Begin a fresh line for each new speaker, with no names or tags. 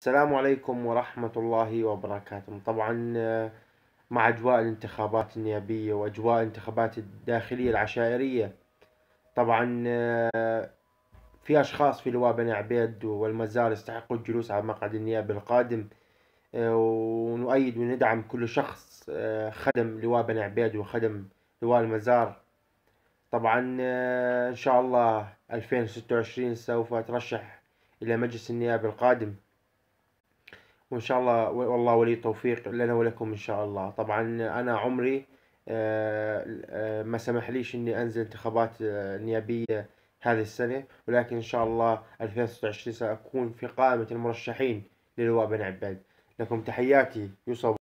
السلام عليكم ورحمة الله وبركاته طبعا آه، مع أجواء الانتخابات النيابية وأجواء الانتخابات الداخلية العشائرية طبعا آه، في أشخاص في لواء بني عبيد والمزار يستحقوا الجلوس على مقعد النيابي القادم آه، ونؤيد وندعم كل شخص خدم لواء بني عبيد وخدم لواء المزار طبعا إن شاء الله 2026 سوف أترشح إلى مجلس النيابي القادم وان شاء الله والله ولي التوفيق لنا ولكم ان شاء الله طبعا انا عمري آه، آه، ما سمحليش اني انزل انتخابات آه، نيابيه هذه السنه ولكن ان شاء الله 2026 ساكون في قائمه المرشحين للواء بن عباد لكم تحياتي يوسف